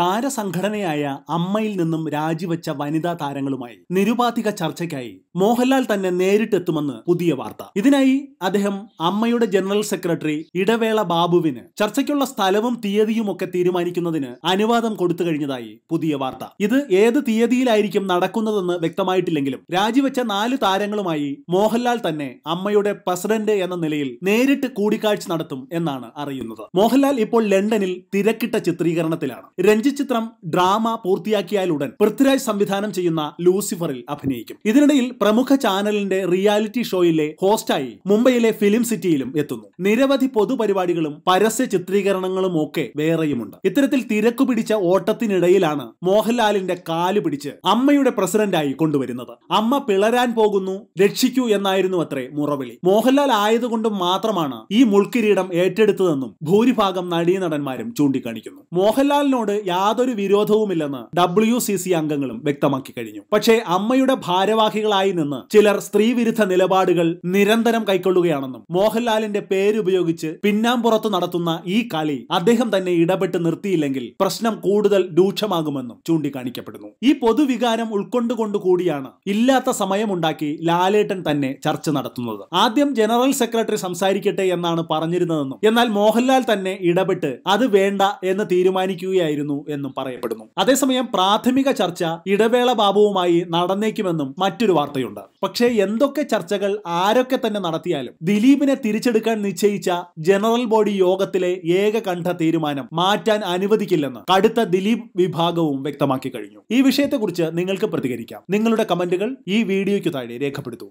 താരസംഘടനയായ അമ്മയിൽ നിന്നും രാജിവെച്ച വനിതാ താരങ്ങളുമായി നിരുപാധിക ചർച്ചയ്ക്കായി മോഹൻലാൽ തന്നെ നേരിട്ടെത്തുമെന്ന് പുതിയ വാർത്ത ഇതിനായി അദ്ദേഹം അമ്മയുടെ ജനറൽ സെക്രട്ടറി ഇടവേള ബാബുവിന് ചർച്ചയ്ക്കുള്ള സ്ഥലവും തീയതിയും ഒക്കെ തീരുമാനിക്കുന്നതിന് അനുവാദം കൊടുത്തു കഴിഞ്ഞതായി പുതിയ വാർത്ത ഇത് ഏത് തീയതിയിലായിരിക്കും നടക്കുന്നതെന്ന് വ്യക്തമായിട്ടില്ലെങ്കിലും രാജിവെച്ച നാല് താരങ്ങളുമായി മോഹൻലാൽ തന്നെ അമ്മയുടെ പ്രസിഡന്റ് എന്ന നിലയിൽ നേരിട്ട് കൂടിക്കാഴ്ച നടത്തും എന്നാണ് അറിയുന്നത് മോഹൻലാൽ ഇപ്പോൾ ലണ്ടനിൽ തിരക്കിട്ട ചിത്രീകരണത്തിലാണ് രഞ്ജിത്ത് ജി ചിത്രം ഡ്രാമ പൂർത്തിയാക്കിയാലുടൻ പൃഥ്വിരാജ് സംവിധാനം ചെയ്യുന്ന ലൂസിഫറിൽ അഭിനയിക്കും ഇതിനിടയിൽ പ്രമുഖ ചാനലിന്റെ റിയാലിറ്റി ഷോയിലെ ഹോസ്റ്റായി മുംബൈയിലെ ഫിലിം സിറ്റിയിലും എത്തുന്നു നിരവധി പൊതുപരിപാടികളും പരസ്യ ചിത്രീകരണങ്ങളും ഒക്കെ വേറെയുമുണ്ട് ഇത്തരത്തിൽ തിരക്കു പിടിച്ച ഓട്ടത്തിനിടയിലാണ് മോഹൻലാലിന്റെ കാല് പിടിച്ച് അമ്മയുടെ പ്രസിഡന്റായി കൊണ്ടുവരുന്നത് അമ്മ പിളരാൻ പോകുന്നു രക്ഷിക്കൂ എന്നായിരുന്നു അത്രേ മുറവിളി മോഹൻലാൽ ആയതുകൊണ്ടും മാത്രമാണ് ഈ മുൾക്കിരീടം ഏറ്റെടുത്തതെന്നും ഭൂരിഭാഗം നടീനടന്മാരും ചൂണ്ടിക്കാണിക്കുന്നു മോഹൻലാലിനോട് യാതൊരു വിരോധവുമില്ലെന്ന് ഡബ്ല്യു സി സി അംഗങ്ങളും വ്യക്തമാക്കി കഴിഞ്ഞു പക്ഷേ അമ്മയുടെ ഭാരവാഹികളായി നിന്ന് ചിലർ സ്ത്രീവിരുദ്ധ നിലപാടുകൾ നിരന്തരം കൈക്കൊള്ളുകയാണെന്നും മോഹൻലാലിന്റെ പേരുപയോഗിച്ച് പിന്നാമ്പുറത്ത് നടത്തുന്ന ഈ കളി അദ്ദേഹം തന്നെ ഇടപെട്ട് നിർത്തിയില്ലെങ്കിൽ പ്രശ്നം കൂടുതൽ രൂക്ഷമാകുമെന്നും ചൂണ്ടിക്കാണിക്കപ്പെടുന്നു ഈ പൊതുവികാരം ഉൾക്കൊണ്ടുകൊണ്ട് കൂടിയാണ് ഇല്ലാത്ത സമയമുണ്ടാക്കി ലാലേട്ടൻ തന്നെ ചർച്ച നടത്തുന്നത് ആദ്യം ജനറൽ സെക്രട്ടറി സംസാരിക്കട്ടെ എന്നാണ് പറഞ്ഞിരുന്നതെന്നും എന്നാൽ മോഹൻലാൽ തന്നെ ഇടപെട്ട് അത് വേണ്ട എന്ന് തീരുമാനിക്കുകയായിരുന്നു എന്നും പറയപ്പെടുന്നു അതേസമയം പ്രാഥമിക ചർച്ച ഇടവേള ബാബുവുമായി നടന്നേക്കുമെന്നും മറ്റൊരു വാർത്തയുണ്ട് പക്ഷേ എന്തൊക്കെ ചർച്ചകൾ ആരൊക്കെ തന്നെ നടത്തിയാലും ദിലീപിനെ തിരിച്ചെടുക്കാൻ നിശ്ചയിച്ച ജനറൽ ബോഡി യോഗത്തിലെ ഏകകണ്ഠ തീരുമാനം മാറ്റാൻ അനുവദിക്കില്ലെന്ന് കടുത്ത ദിലീപ് വിഭാഗവും വ്യക്തമാക്കി കഴിഞ്ഞു ഈ വിഷയത്തെക്കുറിച്ച് നിങ്ങൾക്ക് പ്രതികരിക്കാം നിങ്ങളുടെ കമന്റുകൾ ഈ വീഡിയോയ്ക്ക് താഴെ രേഖപ്പെടുത്തൂ